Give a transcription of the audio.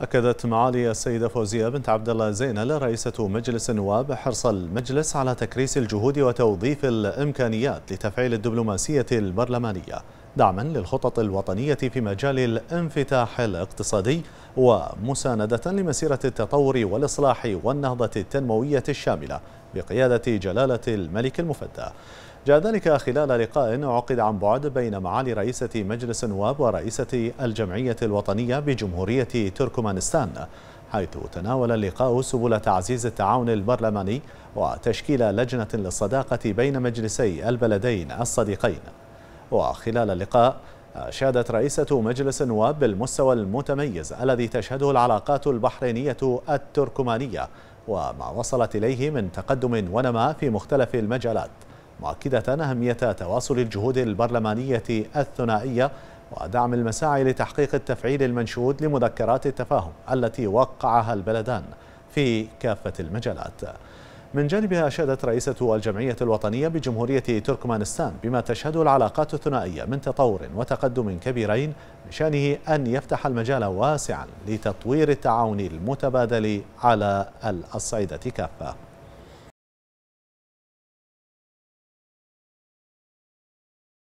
أكدت معالي السيدة فوزية بنت عبد الله زينل رئيسة مجلس النواب حرص المجلس على تكريس الجهود وتوظيف الإمكانيات لتفعيل الدبلوماسية البرلمانية دعما للخطط الوطنية في مجال الانفتاح الاقتصادي ومساندة لمسيرة التطور والإصلاح والنهضة التنموية الشاملة بقيادة جلالة الملك المفدى جاء ذلك خلال لقاء عقد عن بعد بين معالي رئيسة مجلس النواب ورئيسة الجمعية الوطنية بجمهورية تركمانستان حيث تناول اللقاء سبل تعزيز التعاون البرلماني وتشكيل لجنة للصداقة بين مجلسي البلدين الصديقين وخلال اللقاء أشادت رئيسة مجلس النواب بالمستوى المتميز الذي تشهده العلاقات البحرينية التركمانية وما وصلت إليه من تقدم ونماء في مختلف المجالات مؤكدة أهمية تواصل الجهود البرلمانية الثنائية ودعم المساعي لتحقيق التفعيل المنشود لمذكرات التفاهم التي وقعها البلدان في كافة المجالات من جانبها أشادت رئيسة الجمعية الوطنية بجمهورية تركمانستان بما تشهده العلاقات الثنائية من تطور وتقدم كبيرين بشأنه أن يفتح المجال واسعا لتطوير التعاون المتبادل على الصعيدة كافة